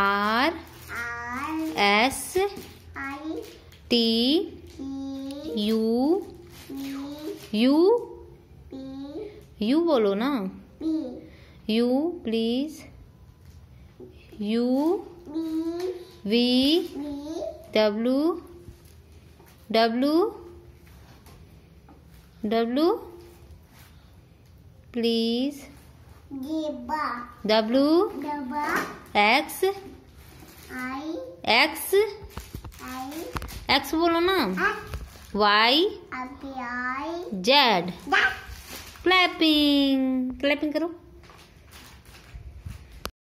are S T U U U बोलो ना U please U V W W W please W X I X I X बोलो ना Y Z clapping clapping करो